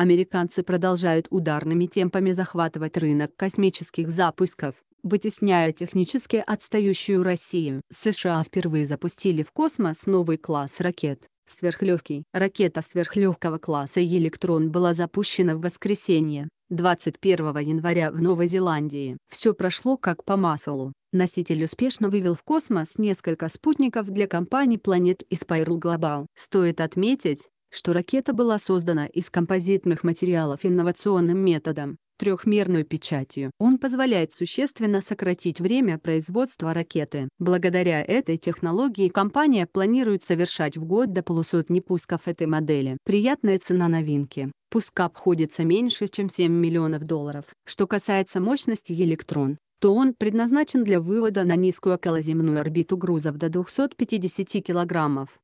Американцы продолжают ударными темпами захватывать рынок космических запусков, вытесняя технически отстающую Россию. США впервые запустили в космос новый класс ракет сверхлегкий. Ракета сверхлегкого класса «Электрон» была запущена в воскресенье, 21 января в Новой Зеландии. Все прошло как по маслу. Носитель успешно вывел в космос несколько спутников для компании Planet и Spiral Global. Стоит отметить, что ракета была создана из композитных материалов инновационным методом, трехмерную печатью. Он позволяет существенно сократить время производства ракеты. Благодаря этой технологии компания планирует совершать в год до полусотни пусков этой модели. Приятная цена новинки. Пуска обходится меньше, чем 7 миллионов долларов. Что касается мощности «Электрон», то он предназначен для вывода на низкую околоземную орбиту грузов до 250 килограммов.